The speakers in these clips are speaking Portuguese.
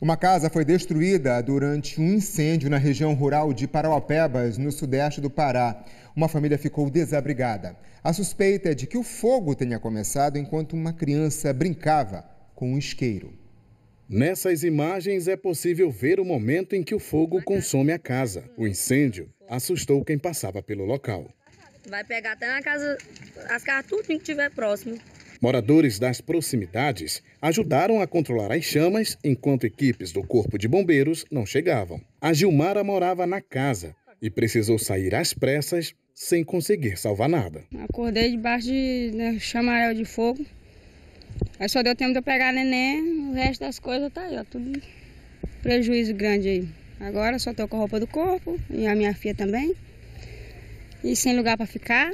Uma casa foi destruída durante um incêndio na região rural de Parauapebas, no sudeste do Pará. Uma família ficou desabrigada. A suspeita é de que o fogo tenha começado enquanto uma criança brincava com um isqueiro. Nessas imagens é possível ver o momento em que o fogo consome a casa. O incêndio assustou quem passava pelo local. Vai pegar até na casa, as casas, tudo que tiver próximo. Moradores das proximidades ajudaram a controlar as chamas enquanto equipes do Corpo de Bombeiros não chegavam. A Gilmara morava na casa e precisou sair às pressas sem conseguir salvar nada. Acordei debaixo de né, chamarel de fogo. Aí só deu tempo de eu pegar neném, o resto das coisas tá aí, ó, tudo prejuízo grande aí. Agora só tô com a roupa do corpo e a minha filha também. E sem lugar para ficar.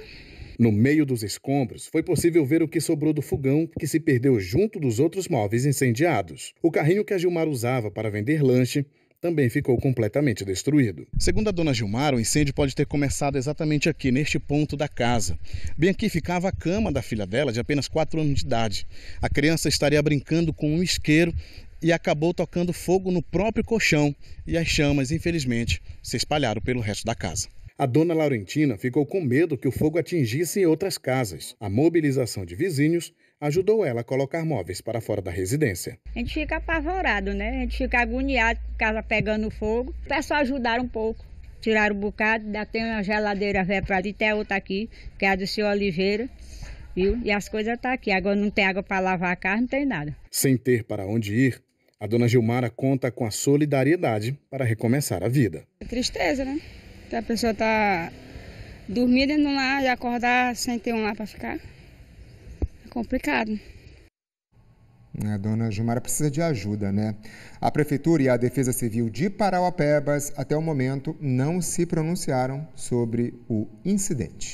No meio dos escombros, foi possível ver o que sobrou do fogão que se perdeu junto dos outros móveis incendiados. O carrinho que a Gilmar usava para vender lanche também ficou completamente destruído. Segundo a dona Gilmar, o incêndio pode ter começado exatamente aqui, neste ponto da casa. Bem aqui ficava a cama da filha dela, de apenas 4 anos de idade. A criança estaria brincando com um isqueiro e acabou tocando fogo no próprio colchão, e as chamas, infelizmente, se espalharam pelo resto da casa. A dona Laurentina ficou com medo que o fogo atingisse outras casas. A mobilização de vizinhos ajudou ela a colocar móveis para fora da residência. A gente fica apavorado, né? A gente fica agoniado com casa pegando fogo. O pessoal ajudaram um pouco, tiraram um bocado, ainda tem uma geladeira velha para ali, tem outra aqui, que é a do senhor Oliveira. Viu? E as coisas estão tá aqui. Agora não tem água para lavar a casa, não tem nada. Sem ter para onde ir, a dona Gilmara conta com a solidariedade para recomeçar a vida. É tristeza, né? a pessoa tá dormindo dentro lar e acordar sem ter um lar para ficar, é complicado. A é, dona Gilmara precisa de ajuda, né? A Prefeitura e a Defesa Civil de Parauapebas, até o momento, não se pronunciaram sobre o incidente.